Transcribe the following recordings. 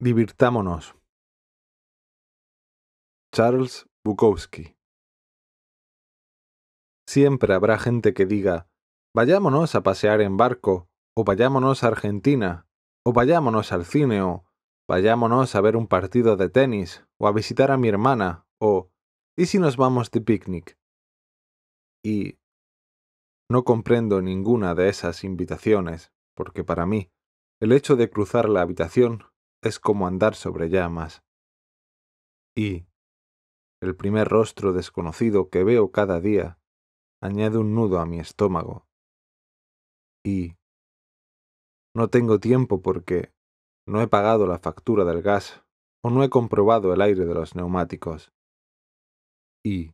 Divirtámonos. Charles Bukowski Siempre habrá gente que diga, vayámonos a pasear en barco, o vayámonos a Argentina, o vayámonos al cine, o vayámonos a ver un partido de tenis, o a visitar a mi hermana, o ¿y si nos vamos de picnic? Y no comprendo ninguna de esas invitaciones, porque para mí el hecho de cruzar la habitación es como andar sobre llamas. Y el primer rostro desconocido que veo cada día añade un nudo a mi estómago. Y no tengo tiempo porque no he pagado la factura del gas o no he comprobado el aire de los neumáticos. Y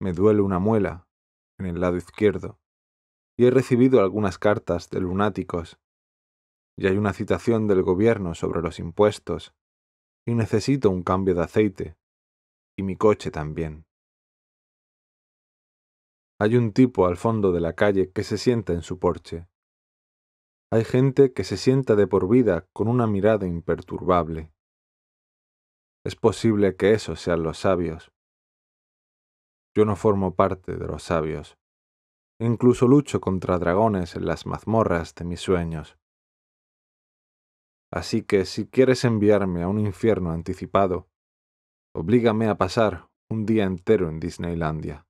me duele una muela en el lado izquierdo y he recibido algunas cartas de lunáticos y hay una citación del gobierno sobre los impuestos, y necesito un cambio de aceite, y mi coche también. Hay un tipo al fondo de la calle que se sienta en su porche. Hay gente que se sienta de por vida con una mirada imperturbable. Es posible que esos sean los sabios. Yo no formo parte de los sabios. Incluso lucho contra dragones en las mazmorras de mis sueños. Así que si quieres enviarme a un infierno anticipado, oblígame a pasar un día entero en Disneylandia.